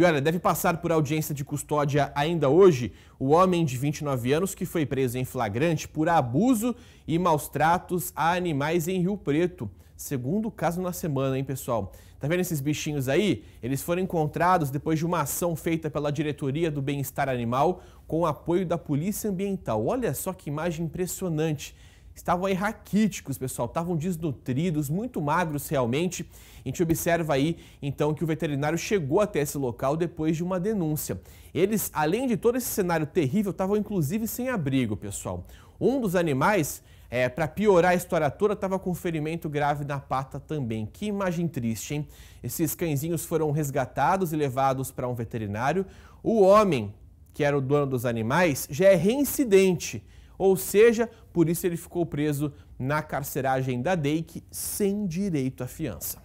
E olha, deve passar por audiência de custódia ainda hoje o homem de 29 anos que foi preso em flagrante por abuso e maus tratos a animais em Rio Preto. Segundo caso na semana, hein, pessoal? Tá vendo esses bichinhos aí? Eles foram encontrados depois de uma ação feita pela Diretoria do Bem-Estar Animal com o apoio da Polícia Ambiental. Olha só que imagem impressionante estavam aí raquíticos, pessoal, estavam desnutridos, muito magros realmente. A gente observa aí, então, que o veterinário chegou até esse local depois de uma denúncia. Eles, além de todo esse cenário terrível, estavam inclusive sem abrigo, pessoal. Um dos animais, é, para piorar a história toda, estava com ferimento grave na pata também. Que imagem triste, hein? Esses cãezinhos foram resgatados e levados para um veterinário. O homem, que era o dono dos animais, já é reincidente, ou seja, por isso ele ficou preso na carceragem da DEIC sem direito à fiança.